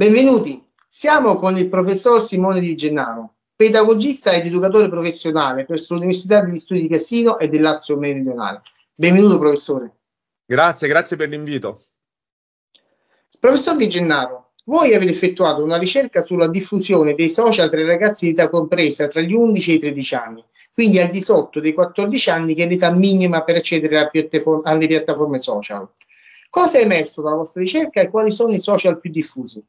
Benvenuti, siamo con il professor Simone Di Gennaro, pedagogista ed educatore professionale presso l'Università degli Studi di Cassino e del Lazio Meridionale. Benvenuto professore. Grazie, grazie per l'invito. Professor Di Gennaro, voi avete effettuato una ricerca sulla diffusione dei social tra i ragazzi di età compresa tra gli 11 e i 13 anni, quindi al di sotto dei 14 anni che è l'età minima per accedere alle piattaforme social. Cosa è emerso dalla vostra ricerca e quali sono i social più diffusi?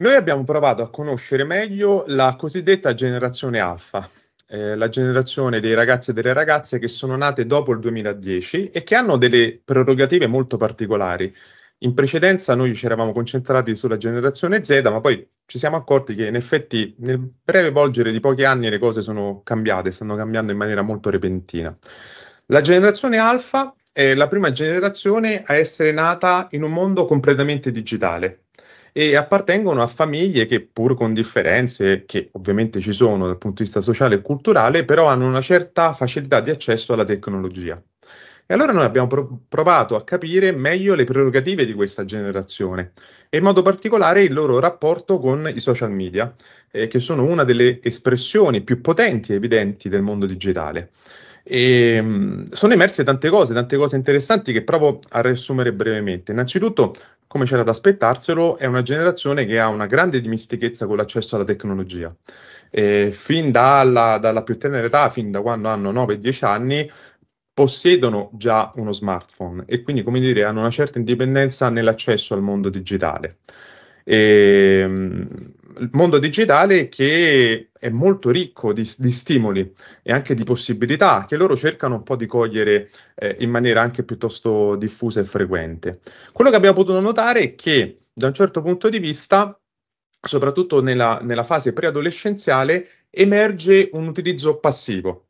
Noi abbiamo provato a conoscere meglio la cosiddetta generazione alfa, eh, la generazione dei ragazzi e delle ragazze che sono nate dopo il 2010 e che hanno delle prerogative molto particolari. In precedenza noi ci eravamo concentrati sulla generazione Z, ma poi ci siamo accorti che in effetti nel breve volgere di pochi anni le cose sono cambiate, stanno cambiando in maniera molto repentina. La generazione alfa è la prima generazione a essere nata in un mondo completamente digitale, e appartengono a famiglie che pur con differenze, che ovviamente ci sono dal punto di vista sociale e culturale, però hanno una certa facilità di accesso alla tecnologia. E allora noi abbiamo provato a capire meglio le prerogative di questa generazione e in modo particolare il loro rapporto con i social media, eh, che sono una delle espressioni più potenti e evidenti del mondo digitale. E, ehm, sono emerse tante cose, tante cose interessanti che provo a riassumere brevemente. Innanzitutto, come c'era da aspettarselo, è una generazione che ha una grande dimestichezza con l'accesso alla tecnologia. E ehm, fin dalla, dalla più tenera età, fin da quando hanno 9-10 anni, possiedono già uno smartphone e quindi, come dire, hanno una certa indipendenza nell'accesso al mondo digitale. Ehm, il mondo digitale che è molto ricco di, di, stimoli e anche di possibilità che loro cercano un po' di cogliere eh, in maniera anche piuttosto diffusa e frequente. Quello che abbiamo potuto notare è che da un certo punto di vista, soprattutto nella, nella fase preadolescenziale, emerge un utilizzo passivo.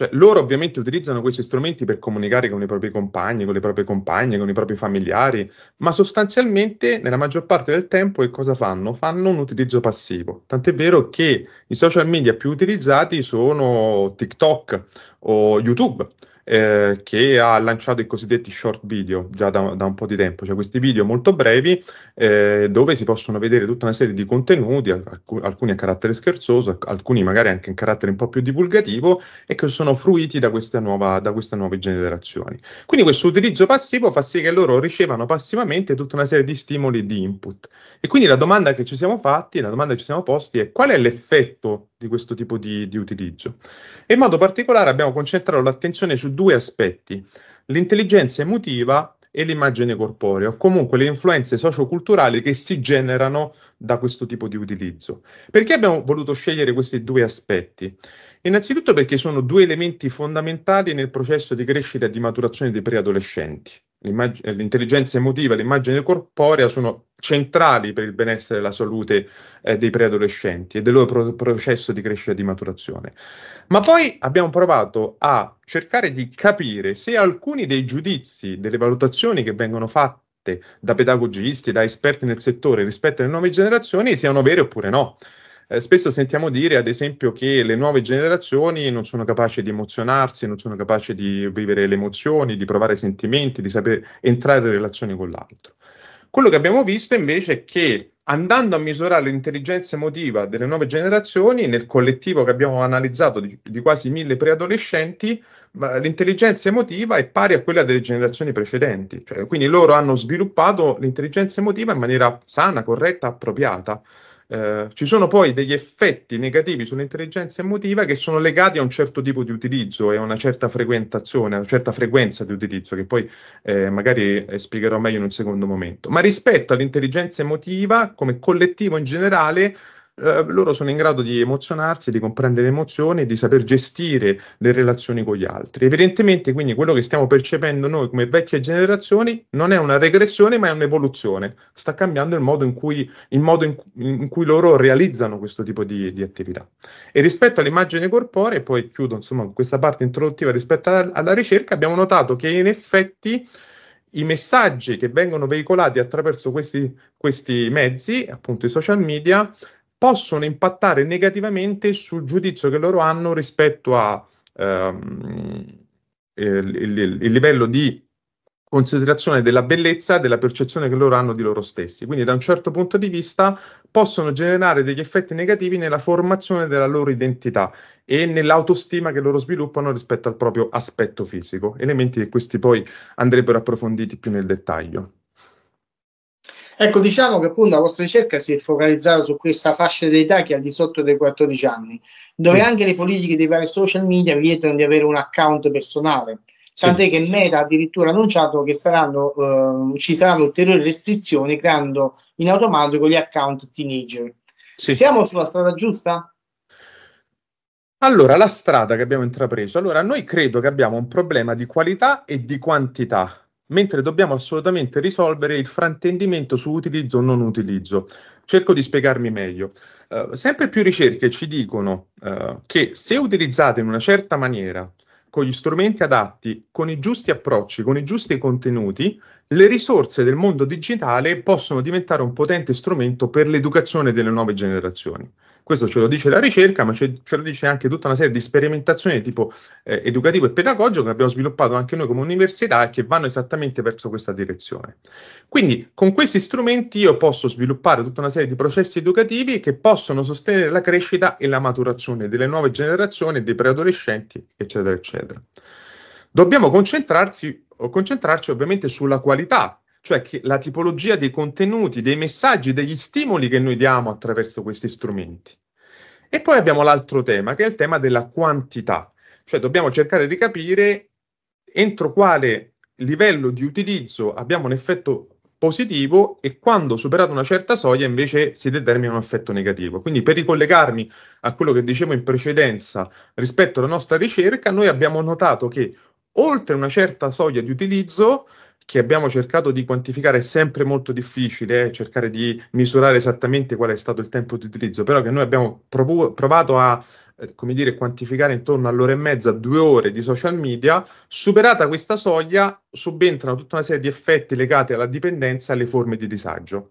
Cioè, loro ovviamente utilizzano questi strumenti per comunicare con i propri compagni, con le proprie compagne, con i propri familiari, ma sostanzialmente nella maggior parte del tempo che cosa fanno? Fanno un utilizzo passivo. Tant'è vero che i social media più utilizzati sono TikTok o YouTube eh, che ha lanciato i cosiddetti short video già da, da, un po' di tempo, cioè questi video molto brevi eh, dove si possono vedere tutta una serie di contenuti, alcuni a carattere scherzoso, alcuni magari anche in carattere un po' più divulgativo e che sono fruiti da, questa nuova, da queste nuove generazioni. Quindi questo utilizzo passivo fa sì che loro ricevano passivamente tutta una serie di stimoli e di input. E quindi la domanda che ci siamo fatti, la domanda che ci siamo posti è qual è l'effetto di questo tipo di, di utilizzo. E in modo particolare abbiamo concentrato l'attenzione su due aspetti, l'intelligenza emotiva e l'immagine corporea, o comunque le influenze socioculturali che si generano da questo tipo di utilizzo. Perché abbiamo voluto scegliere questi due aspetti? Innanzitutto perché sono due elementi fondamentali nel processo di crescita e di maturazione dei preadolescenti. Eh, l'intelligenza emotiva e l'immagine corporea sono centrali per il benessere e la salute eh, dei preadolescenti e del loro pro- processo di crescita e di maturazione. Ma poi abbiamo provato a cercare di capire se alcuni dei giudizi, delle valutazioni che vengono fatte da pedagogisti, da esperti nel settore rispetto alle nuove generazioni siano vere oppure no. Eh, spesso sentiamo dire, ad esempio, che le nuove generazioni non sono capaci di emozionarsi, non sono capaci di vivere le emozioni, di provare sentimenti, di sapere entrare in relazione con l'altro. Quello che abbiamo visto invece è che andando a misurare l'intelligenza emotiva delle nuove generazioni, nel collettivo che abbiamo analizzato di, di quasi mille preadolescenti, l'intelligenza emotiva è pari a quella delle generazioni precedenti. Cioè, quindi loro hanno sviluppato l'intelligenza emotiva in maniera sana, corretta, appropriata. Eh, ci sono poi degli effetti negativi sull'intelligenza emotiva che sono legati a un certo tipo di utilizzo e a una certa frequentazione, a una certa frequenza di utilizzo, che poi eh, magari spiegherò meglio in un secondo momento. Ma rispetto all'intelligenza emotiva, come collettivo in generale, eh, loro sono in grado di emozionarsi, di comprendere emozioni di saper gestire le relazioni con gli altri. Evidentemente, quindi, quello che stiamo percependo noi come vecchie generazioni non è una regressione, ma è un'evoluzione. Sta cambiando il modo in cui, modo in, in cui loro realizzano questo tipo di, di, attività. E rispetto all'immagine corporea, poi chiudo insomma questa parte introduttiva rispetto alla, alla ricerca, abbiamo notato che in effetti i messaggi che vengono veicolati attraverso questi, questi mezzi, appunto i social media, possono impattare negativamente sul giudizio che loro hanno rispetto a ehm, il, il, il livello di considerazione della bellezza e della percezione che loro hanno di loro stessi. Quindi da un certo punto di vista possono generare degli effetti negativi nella formazione della loro identità e nell'autostima che loro sviluppano rispetto al proprio aspetto fisico, elementi che questi poi andrebbero approfonditi più nel dettaglio. Ecco, diciamo che appunto la vostra ricerca si è focalizzata su questa fascia d'età che è al di sotto dei 14 anni, dove sì. anche le politiche dei vari social media vietano di avere un account personale. Tant'è sì. che Meta ha addirittura annunciato che saranno, eh, ci saranno ulteriori restrizioni creando in automatico gli account teenager. Sì. Siamo sulla strada giusta? Allora, la strada che abbiamo intrapreso. Allora, noi credo che abbiamo un problema di qualità e di quantità mentre dobbiamo assolutamente risolvere il frantendimento su utilizzo o non utilizzo. Cerco di spiegarmi meglio. Uh, sempre più ricerche ci dicono uh, che se utilizzate in una certa maniera, con gli strumenti adatti, con i giusti approcci, con i giusti contenuti, le risorse del mondo digitale possono diventare un potente strumento per l'educazione delle nuove generazioni. Questo ce lo dice la ricerca, ma ce, lo dice anche tutta una serie di sperimentazioni di tipo eh, educativo e pedagogico che abbiamo sviluppato anche noi come università e che vanno esattamente verso questa direzione. Quindi con questi strumenti io posso sviluppare tutta una serie di processi educativi che possono sostenere la crescita e la maturazione delle nuove generazioni, dei preadolescenti, eccetera, eccetera. Dobbiamo concentrarci, concentrarci ovviamente sulla qualità cioè la tipologia dei contenuti, dei messaggi, degli stimoli che noi diamo attraverso questi strumenti. E poi abbiamo l'altro tema, che è il tema della quantità, cioè dobbiamo cercare di capire entro quale livello di utilizzo abbiamo un effetto positivo e quando superato una certa soglia invece si determina un effetto negativo. Quindi per ricollegarmi a quello che dicevo in precedenza rispetto alla nostra ricerca, noi abbiamo notato che oltre una certa soglia di utilizzo che abbiamo cercato di quantificare è sempre molto difficile, eh, cercare di misurare esattamente qual è stato il tempo di utilizzo, però che noi abbiamo provo- provato a eh, come dire, quantificare intorno all'ora e mezza, due ore di social media, superata questa soglia subentrano tutta una serie di effetti legati alla dipendenza e alle forme di disagio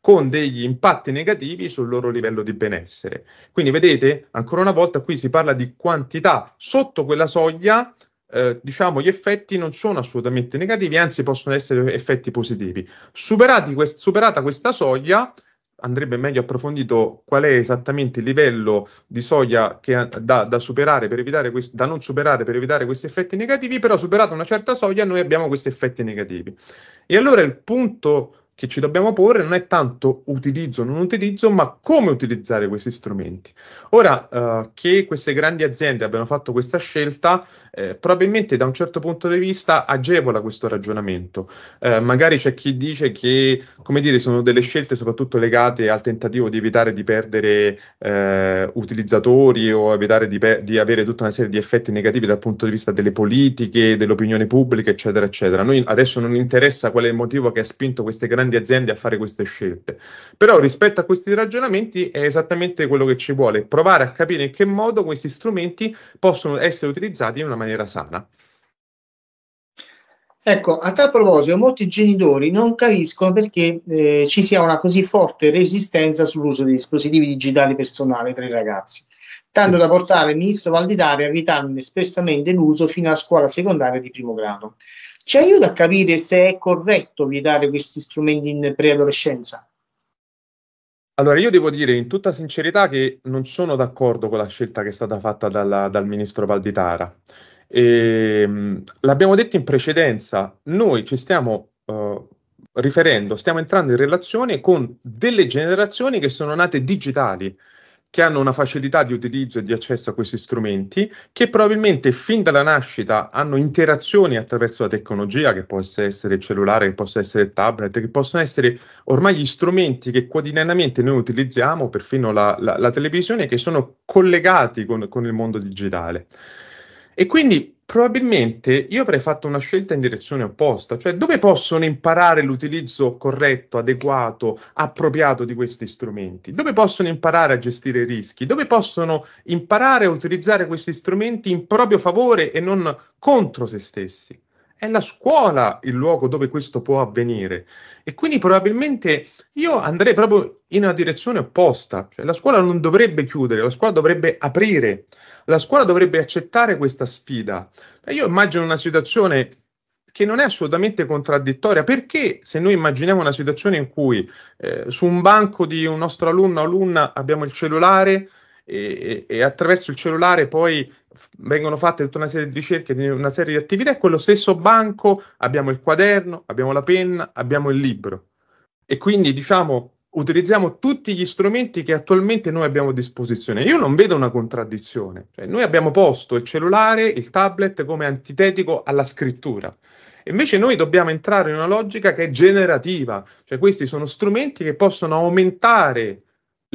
con degli impatti negativi sul loro livello di benessere. Quindi vedete, ancora una volta qui si parla di quantità sotto quella soglia eh, diciamo, gli effetti non sono assolutamente negativi, anzi possono essere effetti positivi. Quest- superata questa soglia, andrebbe meglio approfondito qual è esattamente il livello di soglia che, da, da, superare per evitare quest- da non superare per evitare questi effetti negativi, però superata una certa soglia noi abbiamo questi effetti negativi. E allora il punto che ci dobbiamo porre non è tanto utilizzo o non utilizzo, ma come utilizzare questi strumenti. Ora, eh, che queste grandi aziende abbiano fatto questa scelta, eh, probabilmente da un certo punto di vista agevola questo ragionamento. Eh, magari c'è chi dice che, come dire, sono delle scelte soprattutto legate al tentativo di evitare di perdere eh, utilizzatori o evitare di, pe- di avere tutta una serie di effetti negativi dal punto di vista delle politiche, dell'opinione pubblica, eccetera, eccetera. noi adesso non interessa qual è il motivo che ha spinto queste grandi grandi aziende a fare queste scelte. Però rispetto a questi ragionamenti è esattamente quello che ci vuole, provare a capire in che modo questi strumenti possono essere utilizzati in una maniera sana. Ecco, a tal proposito, molti genitori non capiscono perché eh, ci sia una così forte resistenza sull'uso di dispositivi digitali personali tra i ragazzi, tanto da portare il ministro Valditare a vietarne espressamente l'uso fino alla scuola secondaria di primo grado ci aiuta a capire se è corretto vietare questi strumenti in preadolescenza? Allora, io devo dire in tutta sincerità che non sono d'accordo con la scelta che è stata fatta dalla, dal ministro Valditara. E, ehm, l'abbiamo detto in precedenza, noi ci stiamo uh, riferendo, stiamo entrando in relazione con delle generazioni che sono nate digitali, che hanno una facilità di utilizzo e di accesso a questi strumenti, che probabilmente fin dalla nascita hanno interazioni attraverso la tecnologia, che possa essere il cellulare, che possa essere il tablet, che possono essere ormai gli strumenti che quotidianamente noi utilizziamo, perfino la, la, la televisione, che sono collegati con, con il mondo digitale. E quindi probabilmente io avrei fatto una scelta in direzione opposta, cioè dove possono imparare l'utilizzo corretto, adeguato, appropriato di questi strumenti, dove possono imparare a gestire i rischi, dove possono imparare a utilizzare questi strumenti in proprio favore e non contro se stessi è la scuola il luogo dove questo può avvenire e quindi probabilmente io andrei proprio in una direzione opposta, cioè la scuola non dovrebbe chiudere, la scuola dovrebbe aprire, la scuola dovrebbe accettare questa sfida. Cioè io immagino una situazione che non è assolutamente contraddittoria, perché se noi immaginiamo una situazione in cui eh, su un banco di un nostro alunno o alunna abbiamo il cellulare, e, e, attraverso il cellulare poi vengono fatte tutta una serie di ricerche, di una serie di attività e quello stesso banco abbiamo il quaderno, abbiamo la penna, abbiamo il libro e quindi diciamo utilizziamo tutti gli strumenti che attualmente noi abbiamo a disposizione. Io non vedo una contraddizione. Cioè, noi abbiamo posto il cellulare, il tablet come antitetico alla scrittura. Invece noi dobbiamo entrare in una logica che è generativa, cioè questi sono strumenti che possono aumentare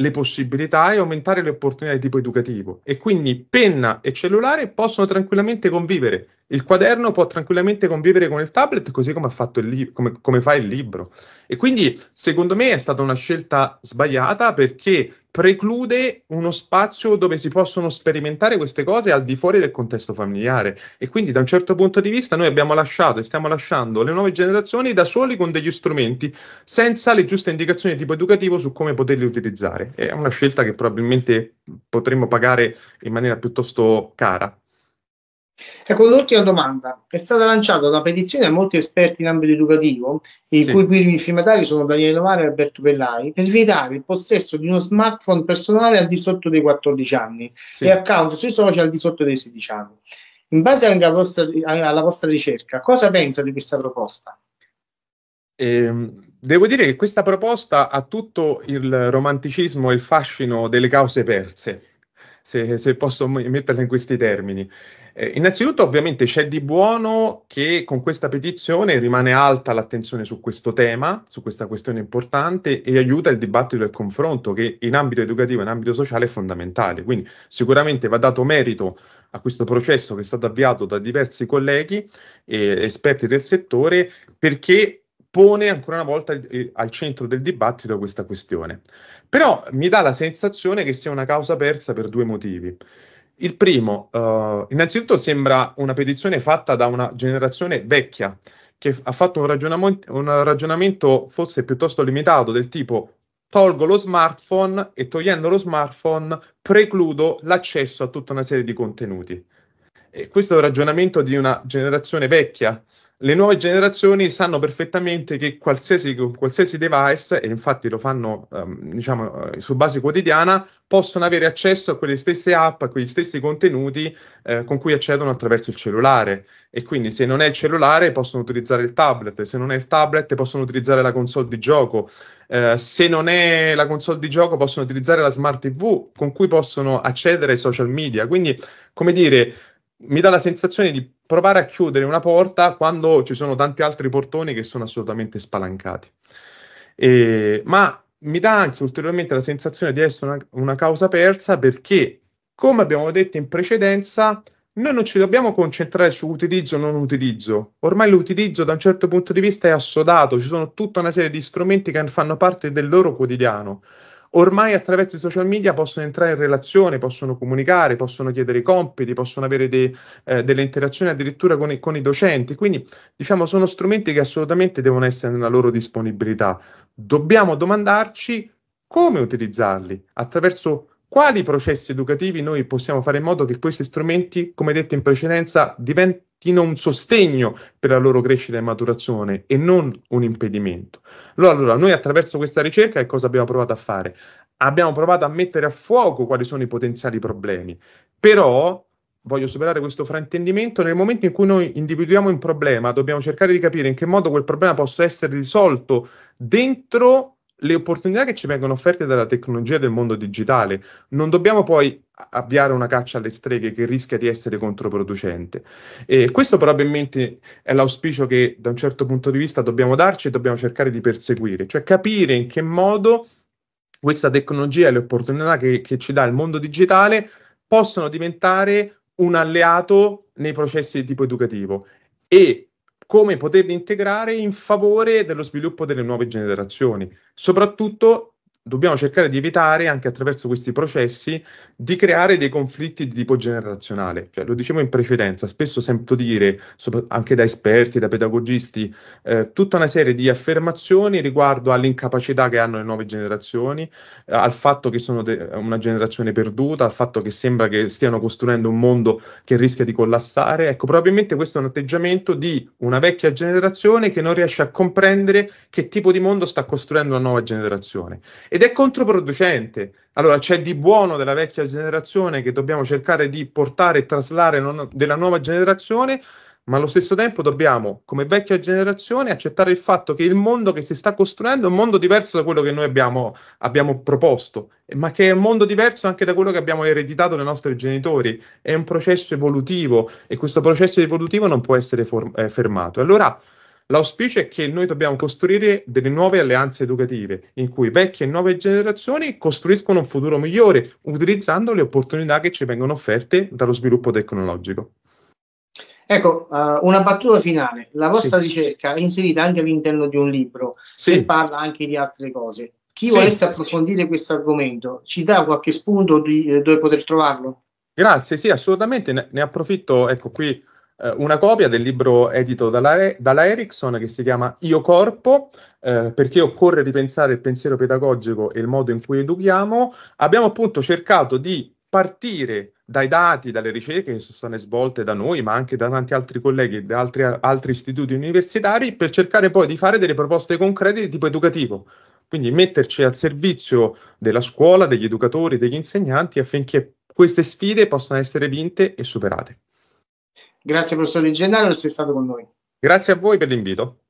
le possibilità e aumentare le opportunità di tipo educativo. E quindi penna e cellulare possono tranquillamente convivere. Il quaderno può tranquillamente convivere con il tablet, così come, il li- come, come fa il libro. E quindi, secondo me, è stata una scelta sbagliata perché preclude uno spazio dove si possono sperimentare queste cose al di fuori del contesto familiare e quindi da un certo punto di vista noi abbiamo lasciato e stiamo lasciando le nuove generazioni da soli con degli strumenti senza le giuste indicazioni di tipo educativo su come poterli utilizzare. È una scelta che probabilmente potremmo pagare in maniera piuttosto cara. Ecco l'ultima domanda. È stata lanciata una petizione a molti esperti in ambito educativo, i sì. cui primi firmatari sono Daniele Novara e Alberto Pellai, per vietare il possesso di uno smartphone personale al di sotto dei 14 anni sì. e account sui social al di sotto dei 16 anni. In base alla vostra, eh, alla vostra ricerca, cosa pensa di questa proposta? Eh, devo dire che questa proposta ha tutto il romanticismo e il fascino delle cause perse se, se posso metterla in questi termini. Eh, innanzitutto, ovviamente, c'è di buono che con questa petizione rimane alta l'attenzione su questo tema, su questa questione importante e aiuta il dibattito e il confronto che in ambito educativo e in ambito sociale è fondamentale. Quindi sicuramente va dato merito a questo processo che è stato avviato da diversi colleghi e esperti del settore perché pone ancora una volta eh, al centro del dibattito questa questione. Però mi dà la sensazione che sia una causa persa per due motivi. Il primo, eh, innanzitutto sembra una petizione fatta da una generazione vecchia che ha fatto un, ragionam- un ragionamento forse piuttosto limitato del tipo tolgo lo smartphone e togliendo lo smartphone precludo l'accesso a tutta una serie di contenuti. E questo è un ragionamento di una generazione vecchia le nuove generazioni sanno perfettamente che qualsiasi, qualsiasi device, e infatti lo fanno um, diciamo, eh, su base quotidiana, possono avere accesso a quelle stesse app, a quegli stessi contenuti eh, con cui accedono attraverso il cellulare. E quindi se non è il cellulare possono utilizzare il tablet, se non è il tablet possono utilizzare la console di gioco, eh, se non è la console di gioco possono utilizzare la smart TV con cui possono accedere ai social media. Quindi, come dire mi dà la sensazione di provare a chiudere una porta quando ci sono tanti altri portoni che sono assolutamente spalancati. E, ma mi dà anche ulteriormente la sensazione di essere una, una causa persa perché, come abbiamo detto in precedenza, noi non ci dobbiamo concentrare su utilizzo o non utilizzo. Ormai l'utilizzo da un certo punto di vista è assodato, ci sono tutta una serie di strumenti che fanno parte del loro quotidiano ormai attraverso i social media possono entrare in relazione, possono comunicare, possono chiedere compiti, possono avere dei, eh, delle interazioni addirittura con i, con i docenti. Quindi, diciamo, sono strumenti che assolutamente devono essere nella loro disponibilità. Dobbiamo domandarci come utilizzarli, attraverso quali processi educativi noi possiamo fare in modo che questi strumenti, come detto in precedenza, diventino rappresentino un sostegno per la loro crescita e maturazione e non un impedimento. Allora, allora noi attraverso questa ricerca che cosa abbiamo provato a fare? Abbiamo provato a mettere a fuoco quali sono i potenziali problemi, però voglio superare questo fraintendimento, nel momento in cui noi individuiamo un problema, dobbiamo cercare di capire in che modo quel problema possa essere risolto dentro le opportunità che ci vengono offerte dalla tecnologia del mondo digitale. Non dobbiamo poi avviare una caccia alle streghe che rischia di essere controproducente. E questo probabilmente è l'auspicio che da un certo punto di vista dobbiamo darci e dobbiamo cercare di perseguire, cioè capire in che modo questa tecnologia e le opportunità che, che ci dà il mondo digitale possono diventare un alleato nei processi di tipo educativo e come poterli integrare in favore dello sviluppo delle nuove generazioni, soprattutto dobbiamo cercare di evitare anche attraverso questi processi di creare dei conflitti di tipo generazionale. Cioè, lo dicevo in precedenza, spesso sento dire, anche da esperti, da pedagogisti, eh, tutta una serie di affermazioni riguardo all'incapacità che hanno le nuove generazioni, eh, al fatto che sono de- una generazione perduta, al fatto che sembra che stiano costruendo un mondo che rischia di collassare. Ecco, probabilmente questo è un atteggiamento di una vecchia generazione che non riesce a comprendere che tipo di mondo sta costruendo la nuova generazione ed è controproducente. Allora c'è di buono della vecchia generazione che dobbiamo cercare di portare e traslare non, della nuova generazione, ma allo stesso tempo dobbiamo, come vecchia generazione, accettare il fatto che il mondo che si sta costruendo è un mondo diverso da quello che noi abbiamo, abbiamo proposto, ma che è un mondo diverso anche da quello che abbiamo ereditato dai nostri genitori. È un processo evolutivo e questo processo evolutivo non può essere for- eh, fermato. Allora, L'auspicio è che noi dobbiamo costruire delle nuove alleanze educative in cui vecchie e nuove generazioni costruiscono un futuro migliore utilizzando le opportunità che ci vengono offerte dallo sviluppo tecnologico. Ecco, uh, una battuta finale. La vostra sì. ricerca è inserita anche all'interno di un libro sì. che parla anche di altre cose. Chi sì. volesse approfondire questo argomento, ci dà qualche spunto di, eh, dove poter trovarlo? Grazie, sì, assolutamente. Ne, ne approfitto, ecco qui eh, una copia del libro edito dalla, dalla Erickson che si chiama Io Corpo, eh, perché occorre ripensare il pensiero pedagogico e il modo in cui educhiamo. Abbiamo appunto cercato di partire dai dati, dalle ricerche che sono state svolte da noi, ma anche da tanti altri colleghi e da altri, altri istituti universitari, per cercare poi di fare delle proposte concrete di tipo educativo, quindi metterci al servizio della scuola, degli educatori, degli insegnanti affinché queste sfide possano essere vinte e superate. Grazie professor Di Gennaro per essere stato con noi. Grazie a voi per l'invito.